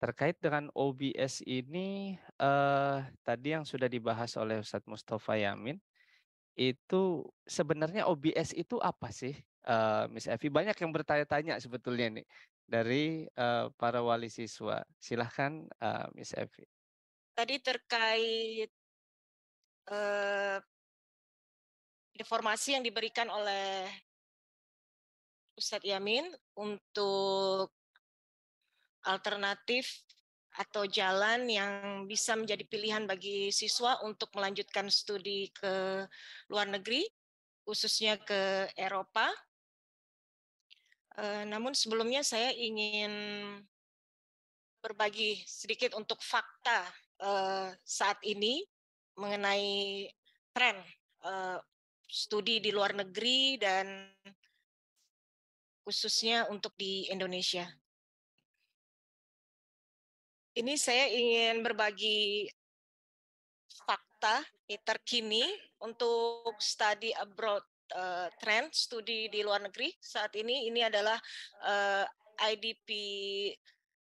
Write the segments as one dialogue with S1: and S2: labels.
S1: Terkait dengan OBS ini, eh, tadi yang sudah dibahas oleh Ustadz Mustafa Yamin, itu sebenarnya OBS itu apa sih, eh, Miss Evi? Banyak yang bertanya-tanya sebetulnya nih dari eh, para wali siswa. Silahkan, eh, Miss Evi. Tadi terkait eh, informasi yang diberikan oleh Ustadz Yamin untuk alternatif atau jalan yang bisa menjadi pilihan bagi siswa untuk melanjutkan studi ke luar negeri, khususnya ke Eropa. Eh, namun sebelumnya saya ingin berbagi sedikit untuk fakta eh, saat ini mengenai tren eh, studi di luar negeri dan khususnya untuk di Indonesia. Ini saya ingin berbagi fakta terkini untuk study abroad uh, trend studi di luar negeri saat ini. Ini adalah uh, eh, IDP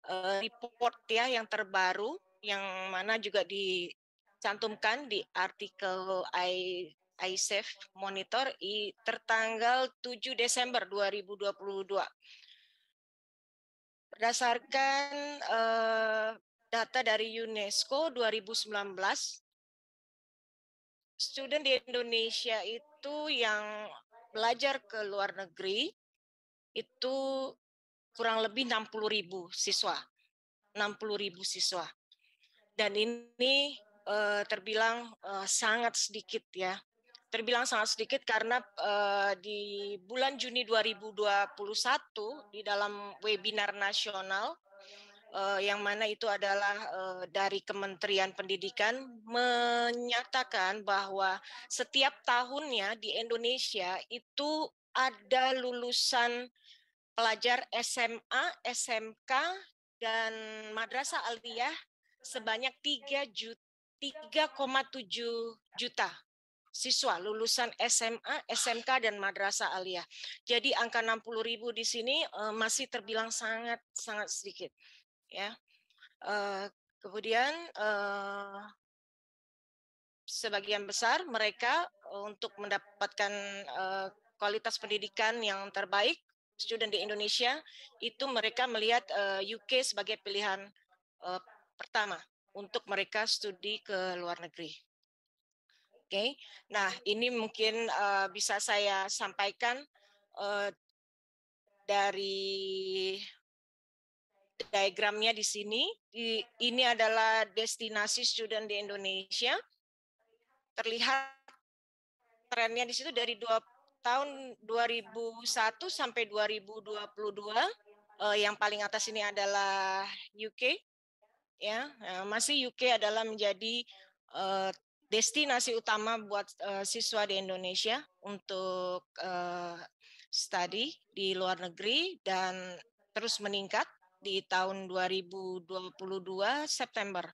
S1: uh, eh, report ya yang terbaru yang mana juga dicantumkan di artikel I ISEF Monitor tertanggal 7 Desember 2022. Berdasarkan uh, data dari UNESCO 2019, student di Indonesia itu yang belajar ke luar negeri itu kurang lebih 60 ribu siswa. 60 ribu siswa. Dan ini uh, terbilang uh, sangat sedikit ya terbilang sangat sedikit karena uh, di bulan Juni 2021 di dalam webinar nasional uh, yang mana itu adalah uh, dari Kementerian Pendidikan menyatakan bahwa setiap tahunnya di Indonesia itu ada lulusan pelajar SMA, SMK dan madrasah aliyah sebanyak 3 juta 3,7 juta siswa lulusan SMA, SMK dan madrasah aliyah. Jadi angka ribu di sini uh, masih terbilang sangat sangat sedikit ya. Uh, kemudian uh, sebagian besar mereka untuk mendapatkan uh, kualitas pendidikan yang terbaik student di Indonesia itu mereka melihat uh, UK sebagai pilihan uh, pertama untuk mereka studi ke luar negeri okay? nah ini mungkin uh, bisa saya sampaikan uh, dari diagramnya di sini. Di, ini adalah destinasi student di Indonesia. Terlihat trennya di situ dari dua, tahun 2001 sampai 2022. Uh, eh, yang paling atas ini adalah UK. Ya, nah, masih UK adalah menjadi uh, destinasi utama buat uh, siswa di Indonesia untuk uh, studi di luar negeri dan terus meningkat di tahun 2022 September.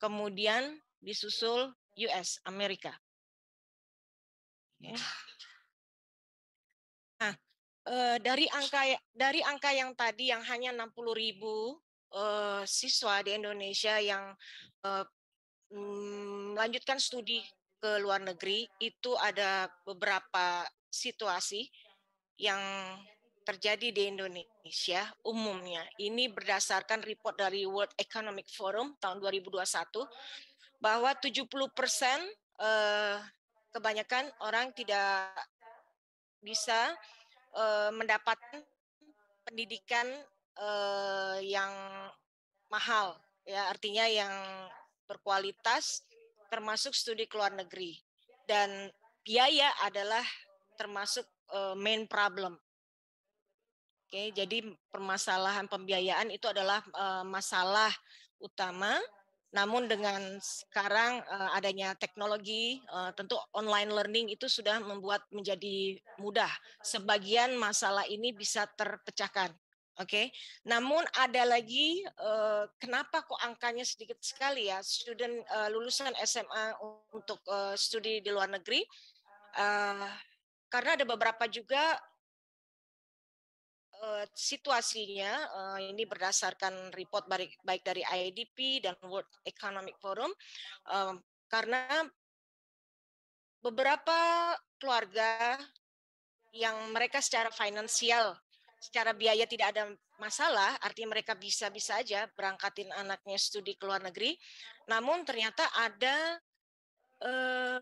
S1: Kemudian disusul US Amerika. Okay. Nah, uh, dari angka ya, dari angka yang tadi yang hanya 60 ribu siswa di Indonesia yang uh, melanjutkan hmm, studi ke luar negeri itu ada beberapa situasi yang terjadi di Indonesia umumnya. Ini berdasarkan report dari World Economic Forum tahun 2021 bahwa 70 persen eh, kebanyakan orang tidak bisa eh, mendapatkan pendidikan eh, yang mahal ya artinya yang berkualitas termasuk studi ke luar negeri dan biaya adalah termasuk eh, main problem. Oke, jadi permasalahan pembiayaan itu adalah eh, masalah utama. Namun dengan sekarang eh, adanya teknologi, tentu online learning itu sudah membuat menjadi mudah. Sebagian masalah ini bisa terpecahkan. Oke, okay. namun ada lagi uh, kenapa kok angkanya sedikit sekali ya student uh, lulusan SMA untuk uh, studi di luar negeri? Uh, karena ada beberapa juga uh, situasinya uh, ini berdasarkan report baik, baik dari IDP dan World Economic Forum uh, karena beberapa keluarga yang mereka secara finansial secara biaya tidak ada masalah, artinya mereka bisa-bisa aja berangkatin anaknya studi ke luar negeri. Namun ternyata ada eh,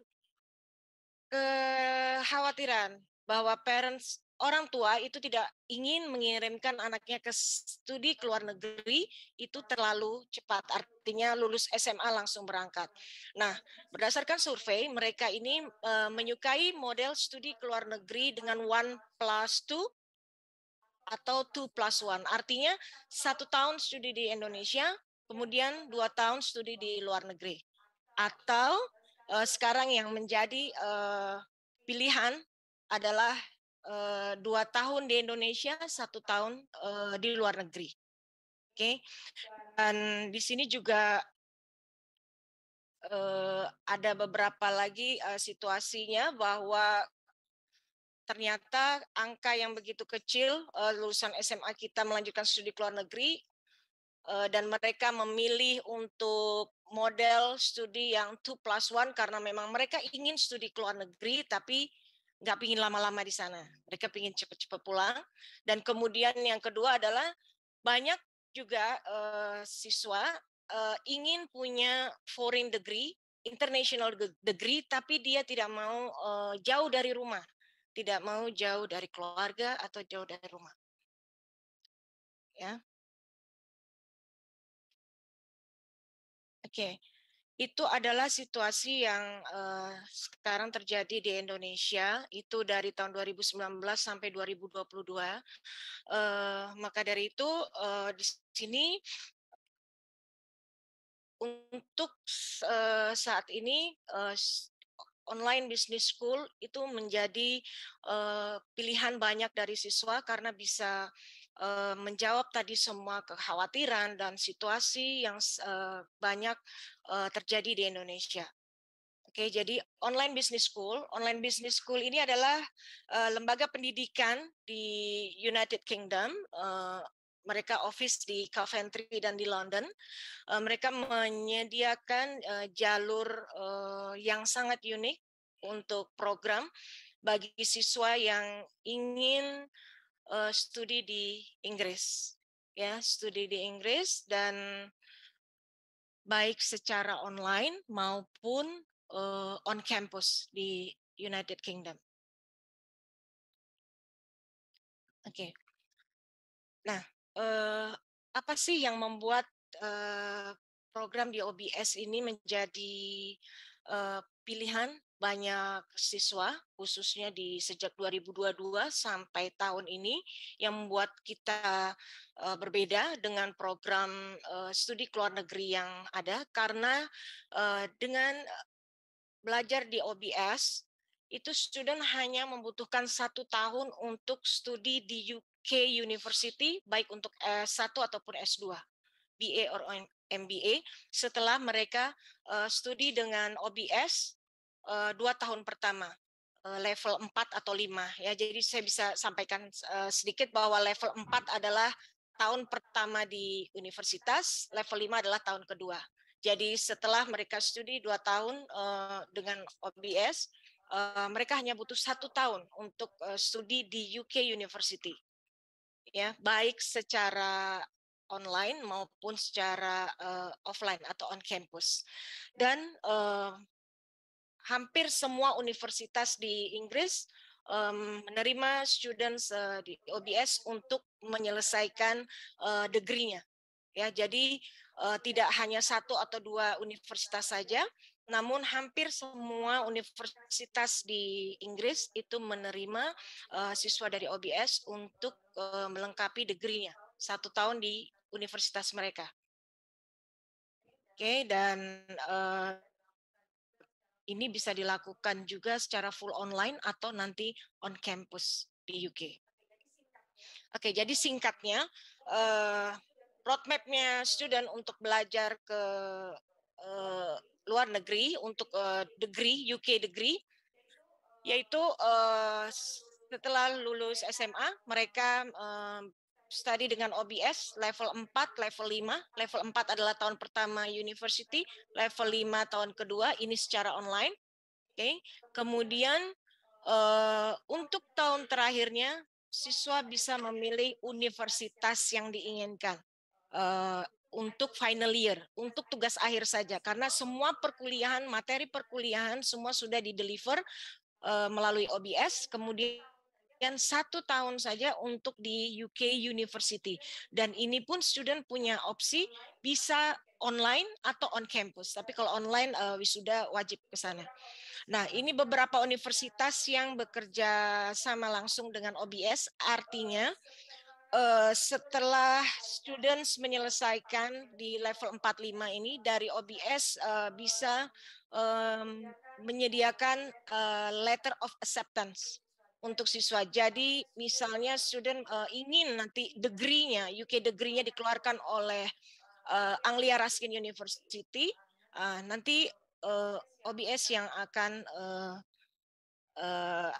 S1: kekhawatiran bahwa parents orang tua itu tidak ingin mengirimkan anaknya ke studi ke luar negeri itu terlalu cepat artinya lulus SMA langsung berangkat. Nah, berdasarkan survei mereka ini e, menyukai model studi ke luar negeri dengan one plus two atau 2 plus 1. Artinya satu tahun studi di Indonesia, kemudian dua tahun studi di luar negeri. Atau uh, sekarang yang menjadi uh, pilihan adalah uh, dua tahun di Indonesia, satu tahun uh, di luar negeri. Oke, okay? dan di sini juga uh, ada beberapa lagi uh, situasinya bahwa ternyata angka yang begitu kecil uh, lulusan SMA kita melanjutkan studi ke luar negeri uh, dan mereka memilih untuk model studi yang two plus one karena memang mereka ingin studi ke luar negeri tapi nggak pingin lama-lama di sana. Mereka pingin cepat-cepat pulang. Dan kemudian yang kedua adalah banyak juga uh, siswa uh, ingin punya foreign degree, international degree, tapi dia tidak mau uh, jauh dari rumah tidak mau jauh dari keluarga atau jauh dari rumah. Ya. Oke. Itu adalah situasi yang uh, sekarang terjadi di Indonesia, itu dari tahun 2019 sampai 2022. Uh, eh, maka dari itu uh, di sini untuk uh, saat ini uh, online business school itu menjadi uh, pilihan banyak dari siswa karena bisa uh, menjawab tadi semua kekhawatiran dan situasi yang uh, banyak uh, terjadi di Indonesia. Oke, jadi online business school, online business school ini adalah uh, lembaga pendidikan di United Kingdom, uh, mereka office di Coventry dan di London. Uh, mereka menyediakan uh, jalur uh, yang sangat unik untuk program bagi siswa yang ingin uh, studi di Inggris, ya studi di Inggris dan baik secara online maupun uh, on campus di United Kingdom. Oke. Okay. Nah, eh, apa sih yang membuat eh, program di OBS ini menjadi eh, pilihan banyak siswa khususnya di sejak 2022 sampai tahun ini yang membuat kita uh, berbeda dengan program uh, studi ke luar negeri yang ada karena uh, dengan belajar di OBS itu student hanya membutuhkan satu tahun untuk studi di UK K University baik untuk eh, S1 ataupun S2, BA or MBA setelah mereka uh, studi dengan OBS uh, eh, dua tahun pertama uh, level 4 atau 5 ya jadi saya bisa sampaikan uh, sedikit bahwa level 4 adalah tahun pertama di universitas level 5 adalah tahun kedua jadi setelah mereka studi dua tahun uh, dengan OBS uh, mereka hanya butuh satu tahun untuk uh, studi di UK University ya baik secara online maupun secara uh, offline atau on campus dan uh, hampir semua universitas di Inggris um, menerima students uh, di OBS untuk menyelesaikan uh, degree-nya ya jadi uh, tidak hanya satu atau dua universitas saja namun hampir semua universitas di Inggris itu menerima uh, siswa dari OBS untuk uh, melengkapi degree-nya satu tahun di universitas mereka. Oke, okay, dan uh, ini bisa dilakukan juga secara full online atau nanti on campus di UK. Oke, okay, jadi singkatnya, uh, roadmapnya student untuk belajar ke uh, luar negeri untuk uh, degree UK degree yaitu uh, setelah lulus SMA mereka uh, study dengan OBS level 4, level 5. Level 4 adalah tahun pertama university, level 5 tahun kedua ini secara online. Oke. Okay. Kemudian uh, untuk tahun terakhirnya siswa bisa memilih universitas yang diinginkan. Uh, untuk final year, untuk tugas akhir saja karena semua perkuliahan, materi perkuliahan semua sudah di uh, eh, melalui OBS, kemudian dan satu tahun saja untuk di UK University. Dan ini pun student punya opsi bisa online atau on campus. Tapi kalau online uh, wisuda wajib ke sana. Nah, ini beberapa universitas yang bekerja sama langsung dengan OBS, artinya uh, setelah students menyelesaikan di level 45 ini dari OBS uh, eh, bisa um, menyediakan uh, letter of acceptance untuk siswa. Jadi misalnya student uh, ingin nanti degree-nya, UK degree-nya dikeluarkan oleh uh, Anglia Ruskin University, uh, nanti uh, OBS yang akan uh, uh,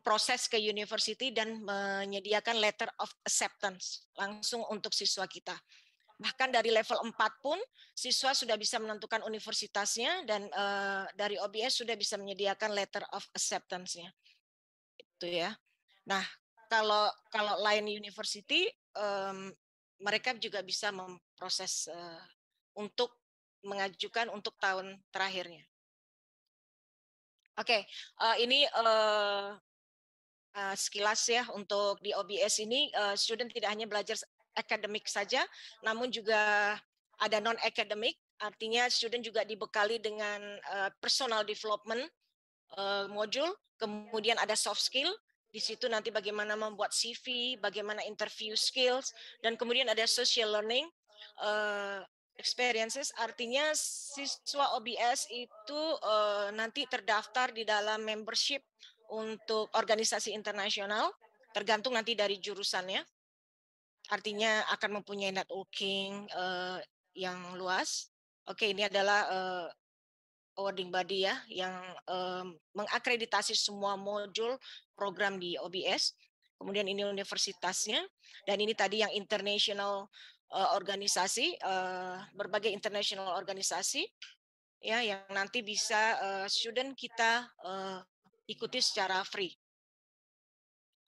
S1: proses ke university dan menyediakan letter of acceptance langsung untuk siswa kita. Bahkan dari level 4 pun siswa sudah bisa menentukan universitasnya dan uh, dari OBS sudah bisa menyediakan letter of acceptance-nya. Itu ya. Nah, kalau kalau lain university um, mereka juga bisa memproses uh, untuk mengajukan untuk tahun terakhirnya. Oke, okay, uh, eh, ini uh, uh, sekilas ya untuk di OBS ini uh, student tidak hanya belajar akademik saja, namun juga ada non akademik. Artinya student juga dibekali dengan uh, personal development uh, module, kemudian ada soft skill di situ nanti bagaimana membuat CV, bagaimana interview skills, dan kemudian ada social learning experiences. Artinya siswa OBS itu nanti terdaftar di dalam membership untuk organisasi internasional, tergantung nanti dari jurusannya. Artinya akan mempunyai networking uh, yang luas. Oke, ini adalah uh, awarding body ya yang um, mengakreditasi semua modul program di OBS. Kemudian ini universitasnya dan ini tadi yang international uh, organisasi uh, berbagai international organisasi ya yang nanti bisa uh, student kita uh, ikuti secara free.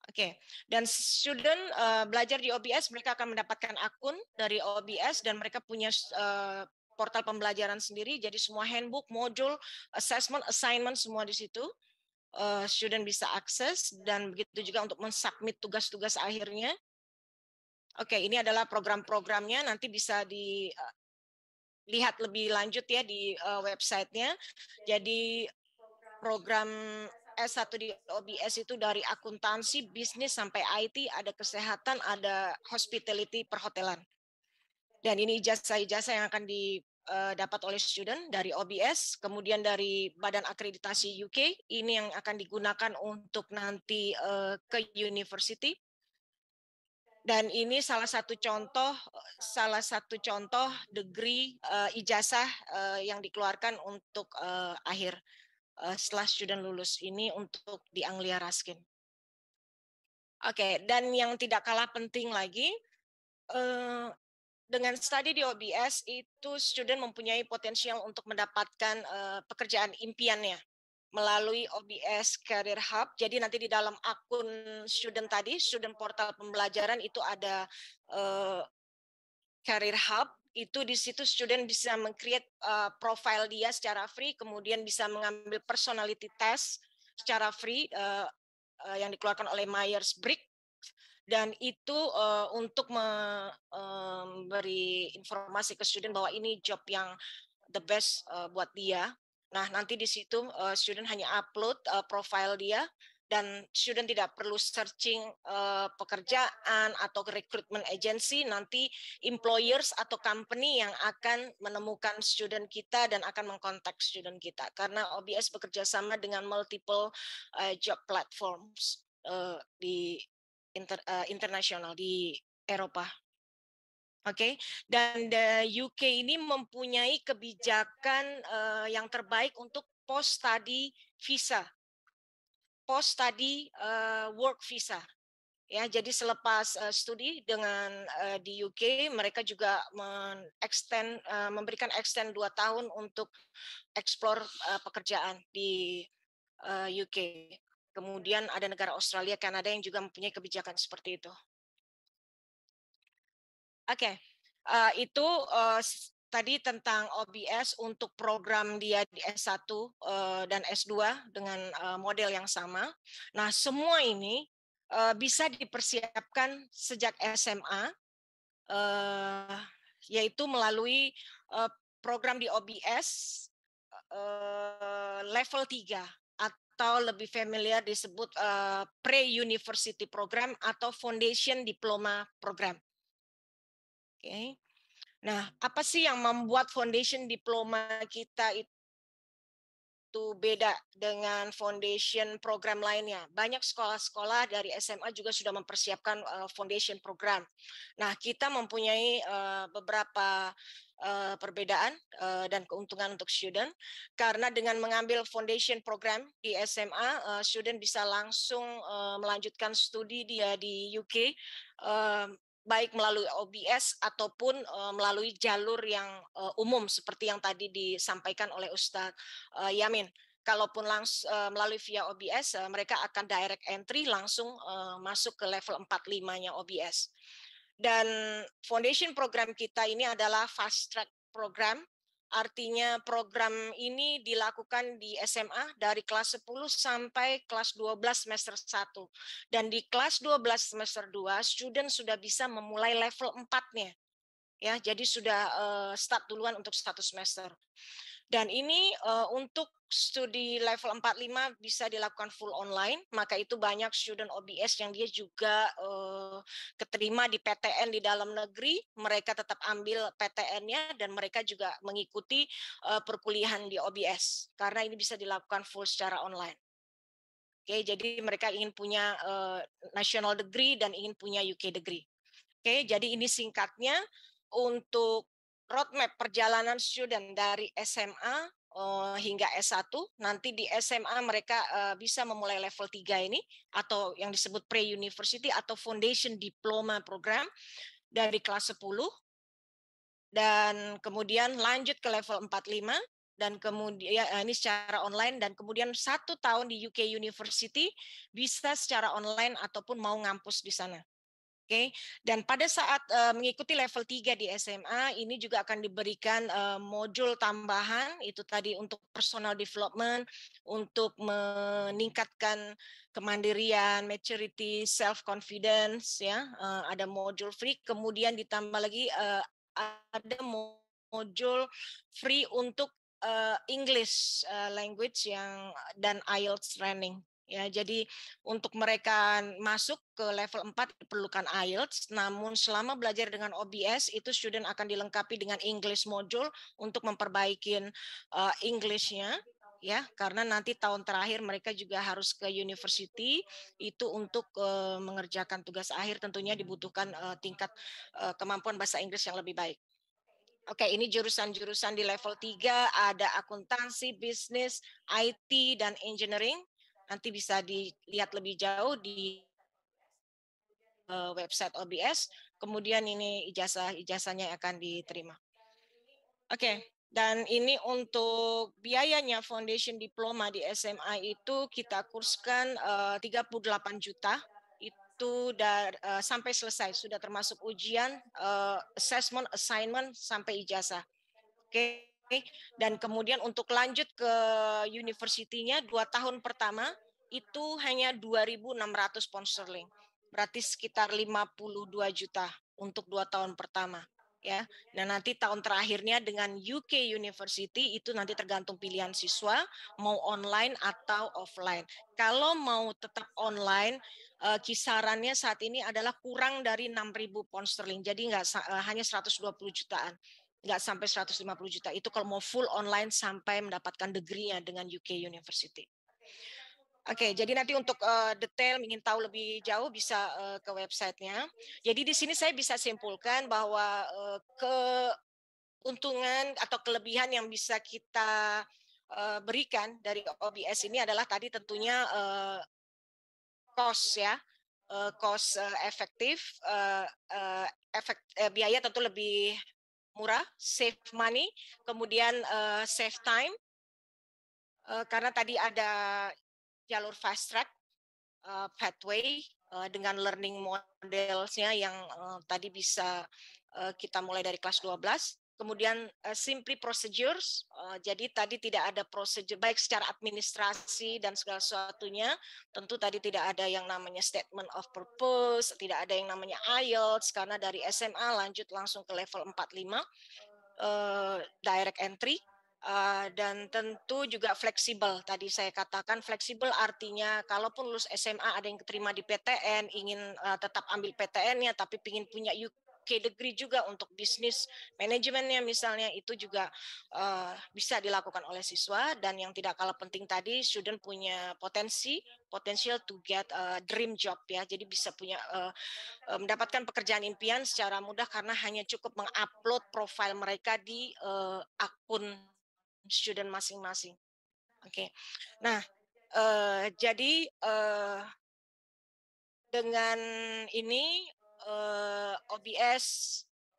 S1: Oke, okay. dan student uh, belajar di OBS, mereka akan mendapatkan akun dari OBS dan mereka punya uh, portal pembelajaran sendiri. Jadi semua handbook, modul, assessment, assignment semua di situ uh, student bisa akses dan begitu juga untuk mensubmit tugas-tugas akhirnya. Oke, okay, ini adalah program-programnya. Nanti bisa dilihat lebih lanjut ya di uh, websitenya. Jadi program S1 di OBS itu dari akuntansi, bisnis sampai IT, ada kesehatan, ada hospitality, perhotelan. Dan ini ijazah-ijazah yang akan didapat eh, oleh student dari OBS, kemudian dari Badan Akreditasi UK, ini yang akan digunakan untuk nanti eh, ke university. Dan ini salah satu contoh, salah satu contoh degree eh, ijazah yang dikeluarkan untuk akhir setelah student lulus ini untuk di Anglia Raskin. Oke, okay, dan yang tidak kalah penting lagi, eh, dengan studi di OBS itu student mempunyai potensial untuk mendapatkan eh, pekerjaan impiannya melalui OBS Career Hub. Jadi nanti di dalam akun student tadi, student portal pembelajaran itu ada eh, Career Hub itu di situ student bisa mengcreate uh, profile dia secara free, kemudian bisa mengambil personality test secara free uh, uh, yang dikeluarkan oleh Myers Briggs dan itu uh, untuk memberi um, informasi ke student bahwa ini job yang the best uh, buat dia. Nah, nanti di situ uh, student hanya upload uh, profile dia, dan student tidak perlu searching uh, pekerjaan atau recruitment agency nanti employers atau company yang akan menemukan student kita dan akan mengkontak student kita karena OBS bekerja sama dengan multiple uh, job platforms uh, di inter, uh, internasional di Eropa. Oke, okay? dan the UK ini mempunyai kebijakan uh, yang terbaik untuk post study visa post study uh, eh, work visa. Ya, jadi selepas uh, studi dengan uh, di UK, mereka juga men extend, uh, memberikan extend dua tahun untuk explore uh, pekerjaan di uh, UK. Kemudian ada negara Australia, Kanada yang juga mempunyai kebijakan seperti itu. Oke, okay. uh, itu uh, tadi tentang OBS untuk program dia di S1 uh, eh, dan S2 dengan uh, model yang sama. Nah, semua ini uh, bisa dipersiapkan sejak SMA, uh, yaitu melalui uh, program di OBS uh, level 3 atau lebih familiar disebut uh, pre-university program atau foundation diploma program. Oke. Okay. Nah, apa sih yang membuat foundation diploma kita itu beda dengan foundation program lainnya. Banyak sekolah-sekolah dari SMA juga sudah mempersiapkan foundation program. Nah, kita mempunyai beberapa perbedaan dan keuntungan untuk student karena dengan mengambil foundation program di SMA, student bisa langsung melanjutkan studi dia di UK baik melalui OBS ataupun uh, melalui jalur yang uh, umum seperti yang tadi disampaikan oleh Ustadz uh, Yamin. Kalaupun langsung uh, melalui via OBS, uh, mereka akan direct entry langsung uh, masuk ke level 45-nya OBS. Dan foundation program kita ini adalah fast track program Artinya program ini dilakukan di SMA dari kelas 10 sampai kelas 12 semester 1. Dan di kelas 12 semester 2, student sudah bisa memulai level 4-nya. Ya, jadi sudah uh, start duluan untuk satu semester. Dan ini uh, untuk studi level 45 bisa dilakukan full online, maka itu banyak student OBS yang dia juga eh, keterima di PTN di dalam negeri, mereka tetap ambil PTN-nya dan mereka juga mengikuti eh, perkuliahan di OBS karena ini bisa dilakukan full secara online. Oke, jadi mereka ingin punya eh, national degree dan ingin punya UK degree. Oke, jadi ini singkatnya untuk roadmap perjalanan student dari SMA eh, hingga S1. Nanti di SMA mereka eh, bisa memulai level 3 ini atau yang disebut pre-university atau foundation diploma program dari kelas 10 dan kemudian lanjut ke level 45 dan kemudian ya, ini secara online dan kemudian satu tahun di UK University bisa secara online ataupun mau ngampus di sana. Oke, okay? dan pada saat uh, mengikuti level 3 di SMA, ini juga akan diberikan uh, modul tambahan itu tadi untuk personal development, untuk meningkatkan kemandirian, maturity, self confidence ya. Uh, ada modul free, kemudian ditambah lagi uh, ada modul free untuk uh, English uh, language yang dan IELTS training Ya, jadi untuk mereka masuk ke level 4 diperlukan IELTS, namun selama belajar dengan OBS itu student akan dilengkapi dengan English module untuk memperbaiki uh, eh, english ya karena nanti tahun terakhir mereka juga harus ke university itu untuk uh, mengerjakan tugas akhir tentunya dibutuhkan uh, tingkat uh, kemampuan bahasa Inggris yang lebih baik. Oke, ini jurusan-jurusan di level 3 ada akuntansi, bisnis, IT dan engineering Nanti bisa dilihat lebih jauh di eh, website OBS. Kemudian ini ijazah-ijazahnya akan diterima. Oke, okay. dan ini untuk biayanya Foundation Diploma di SMA itu kita kurskan 38 eh, juta itu dar, eh, sampai selesai sudah termasuk ujian, assessment, assignment sampai ijazah. Oke. Okay dan kemudian untuk lanjut ke universitinya dua tahun pertama itu hanya 2.600 pound sterling. Berarti sekitar 52 juta untuk dua tahun pertama. ya. Dan nanti tahun terakhirnya dengan UK University itu nanti tergantung pilihan siswa mau online atau offline. Kalau mau tetap online eh, kisarannya saat ini adalah kurang dari 6.000 pound sterling. Jadi nggak eh, hanya 120 jutaan nggak sampai 150 juta itu kalau mau full online sampai mendapatkan degree-nya dengan UK University. Oke, okay, jadi nanti untuk uh, detail ingin tahu lebih jauh bisa uh, ke websitenya. Jadi di sini saya bisa simpulkan bahwa uh, keuntungan atau kelebihan yang bisa kita uh, berikan dari OBS ini adalah tadi tentunya uh, cost ya, uh, cost uh, efektif, uh, uh, efek uh, biaya tentu lebih murah, save money, kemudian uh, save time, uh, karena tadi ada jalur fast track, uh, pathway, uh, dengan learning modelnya yang uh, tadi bisa uh, kita mulai dari kelas 12, kemudian uh, simply procedures uh, jadi tadi tidak ada prosedur baik secara administrasi dan segala sesuatunya tentu tadi tidak ada yang namanya statement of purpose tidak ada yang namanya IELTS karena dari SMA lanjut langsung ke level 45 uh, eh, direct entry Uh, dan tentu juga fleksibel. Tadi saya katakan fleksibel artinya kalaupun lulus SMA ada yang keterima di PTN, ingin uh, tetap ambil PTN-nya tapi ingin punya oke degree juga untuk bisnis manajemennya misalnya itu juga uh, bisa dilakukan oleh siswa dan yang tidak kalah penting tadi student punya potensi potensial to get a dream job ya jadi bisa punya uh, mendapatkan pekerjaan impian secara mudah karena hanya cukup mengupload profil mereka di uh, akun student masing-masing oke okay. nah uh, jadi uh, dengan ini uh, eh, OBS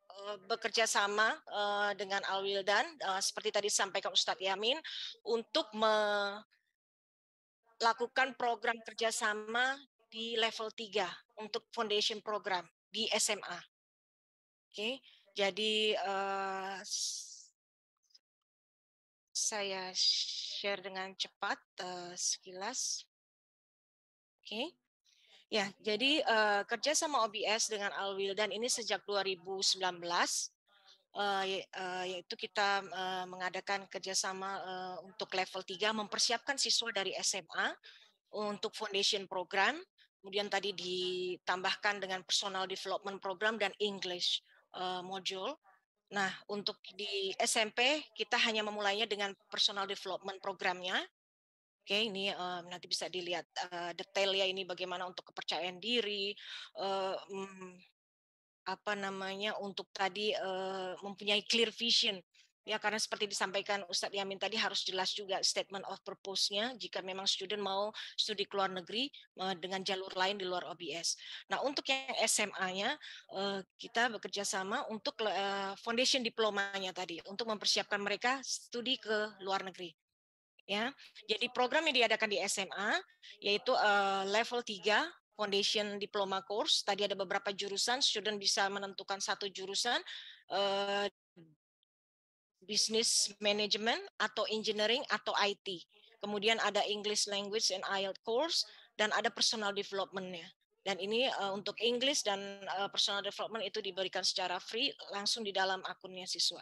S1: eh, bekerja sama uh, dengan Alwildan uh, seperti tadi disampaikan Ustadz Yamin untuk melakukan program kerjasama di level 3 untuk foundation program di SMA. Oke, okay. jadi uh, saya share dengan cepat uh, sekilas. Oke. Okay. Ya, jadi uh, kerja sama OBS dengan Alwil dan ini sejak 2019, uh, eh, eh, yaitu kita uh, mengadakan kerjasama uh, untuk level 3, mempersiapkan siswa dari SMA untuk foundation program, kemudian tadi ditambahkan dengan personal development program dan English uh, module. Nah, untuk di SMP kita hanya memulainya dengan personal development programnya, Oke, okay, ini um, nanti bisa dilihat uh, detailnya ini bagaimana untuk kepercayaan diri, uh, apa namanya untuk tadi uh, mempunyai clear vision. Ya, karena seperti disampaikan Ustadz Yamin tadi harus jelas juga statement of purpose-nya jika memang student mau studi ke luar negeri dengan jalur lain di luar OBS. Nah, untuk yang SMA-nya kita bekerja sama untuk foundation diplomanya tadi untuk mempersiapkan mereka studi ke luar negeri ya. Jadi program yang diadakan di SMA yaitu uh, level 3 Foundation Diploma Course. Tadi ada beberapa jurusan, student bisa menentukan satu jurusan uh, Business Management atau Engineering atau IT. Kemudian ada English Language and IELTS course dan ada personal development-nya. Dan ini uh, untuk English dan uh, personal development itu diberikan secara free langsung di dalam akunnya siswa.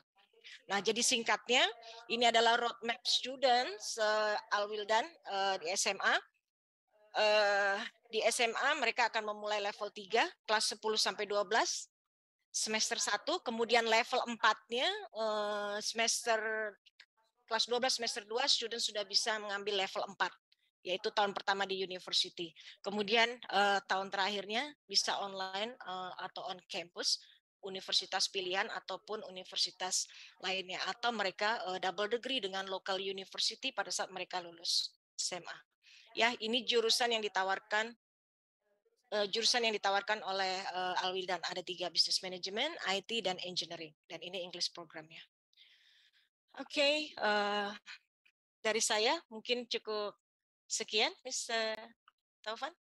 S1: Nah, jadi singkatnya, ini adalah roadmap students uh, Alwildan uh, di SMA. Uh, eh, di SMA mereka akan memulai level 3, kelas 10 sampai 12 semester 1, kemudian level 4-nya uh, semester kelas 12 semester 2 student sudah bisa mengambil level 4 yaitu tahun pertama di university. Kemudian uh, tahun terakhirnya bisa online uh, atau on campus universitas pilihan ataupun universitas lainnya atau mereka uh, double degree dengan local university pada saat mereka lulus SMA. Ya, ini jurusan yang ditawarkan uh, jurusan yang ditawarkan oleh uh, eh, Alwildan ada tiga business management, IT dan engineering dan ini English programnya. Oke, okay, uh, dari saya mungkin cukup sekian, Mr. Taufan.